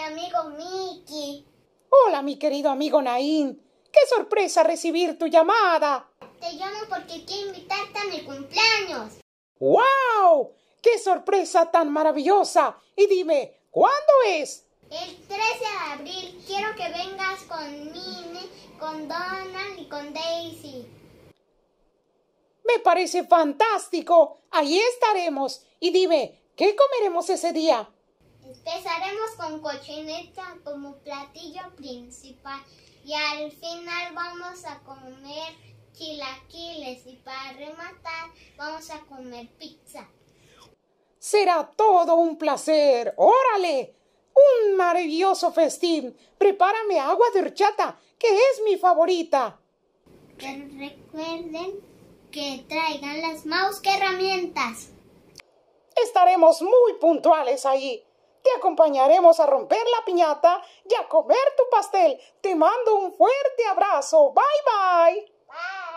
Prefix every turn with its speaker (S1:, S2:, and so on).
S1: amigo Mickey.
S2: Hola, mi querido amigo Naín. ¡Qué sorpresa recibir tu llamada!
S1: Te llamo porque quiero invitarte a mi cumpleaños.
S2: ¡Wow! ¡Qué sorpresa tan maravillosa! Y dime, ¿cuándo es?
S1: El 13 de abril. Quiero que vengas con Minnie, con Donald y con Daisy.
S2: Me parece fantástico. Ahí estaremos. Y dime, ¿qué comeremos ese día?
S1: con cochineta como platillo principal y al final vamos a comer chilaquiles y para rematar vamos a comer pizza.
S2: Será todo un placer. Órale. Un maravilloso festín. Prepárame agua de horchata, que es mi favorita.
S1: recuerden que traigan las mouse herramientas. Estaremos muy puntuales ahí! Te
S2: acompañaremos a romper la piñata y a comer tu pastel. Te mando un fuerte abrazo. Bye bye. bye.